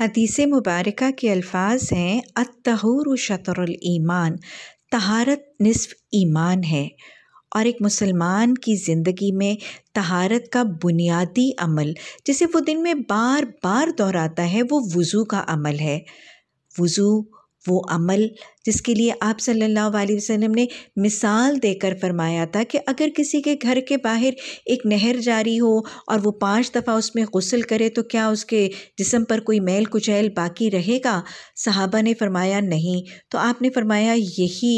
हदीस मुबारक के अल्फाज हैं अतहूर शतरमान तहारत नसफ़ ईमान है और एक मुसलमान की ज़िंदगी में तहारत का बुनियादी अमल जिसे वो दिन में बार बार दोहराता है वो वज़ू का अमल है वज़ू वो अमल जिसके लिए आप सल्लल्लाहु अलैहि वसल्लम ने मिसाल देकर फरमाया था कि अगर किसी के घर के बाहर एक नहर जारी हो और वो पांच दफ़ा उसमें गसल करे तो क्या उसके जिसम पर कोई मैल कुचैल बाकी रहेगा साहबा ने फरमाया नहीं तो आपने फरमाया यही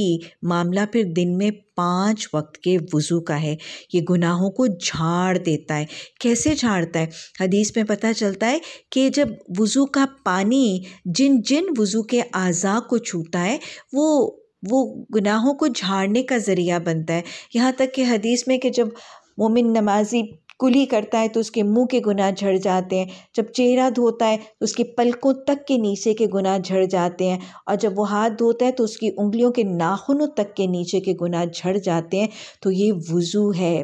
मामला फिर दिन में पांच वक्त के वज़ू का है ये गुनाहों को झाड़ देता है कैसे झाड़ता है हदीस में पता चलता है कि जब वज़ू का पानी जिन जिन वज़ू के अज़ा को छूता है वो वो गुनाहों को झाड़ने का ज़रिया बनता है यहाँ तक कि हदीस में कि जब मोमिन नमाजी कुली करता है तो उसके मुंह के गुनाह झड़ जाते हैं जब चेहरा धोता है तो उसके पलकों तक के नीचे के गुनाह झड़ जाते हैं और जब वो हाथ धोता है तो उसकी उंगलियों के नाखूनों तक के नीचे के गुनाह झड़ जाते हैं तो ये वज़ू है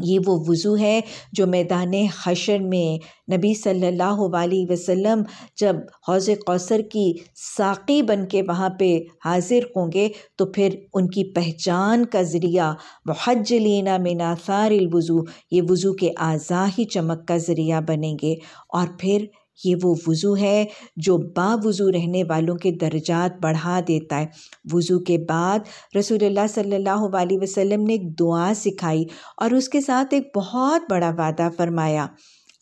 ये वो वज़ू है जो मैदान हशर में नबी सल्लल्लाहु अलैहि वसल्लम जब हौज़ कौसर की साक़ी बन के वहाँ पर हाज़िर होंगे तो फिर उनकी पहचान का ज़रिया मुहजलीना मिनासार वज़ू ये वज़ू के आज़ा ही चमक का ज़रिया बनेंगे और फिर ये वो वज़ू है जो बावज़ू रहने वालों के दर्जात बढ़ा देता है वज़ू के बाद रसूलुल्लाह सल्लल्लाहु अलैहि वसल्लम ने एक दुआ सिखाई और उसके साथ एक बहुत बड़ा वादा फरमाया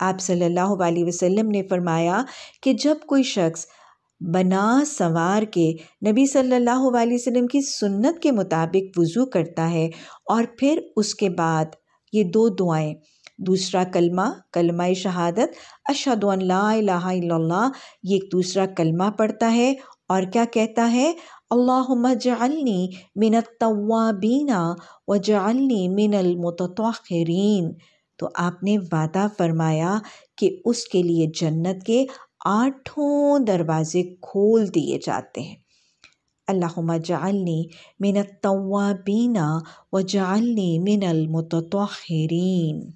आप सल्लल्लाहु अलैहि वसल्लम ने फरमाया कि जब कोई शख्स बना सवार के नबी सल्लल्लाहु अलैहि वसल्लम की सुन्नत के मुताबिक वज़ू करता है और फिर उसके बाद ये दो दुआएं दूसरा कलमा कलमा शहादत अशद ला ये एक दूसरा कलमा पढ़ता है और क्या कहता है अल्लाह जल्नी मिन तवाबीना व जालनी मिनल तो आपने वादा फरमाया कि उसके लिए जन्नत के आठों दरवाज़े खोल दिए जाते हैं अल्लाह जालनी मिन तवाबीना व जालनी मिनलमतरीन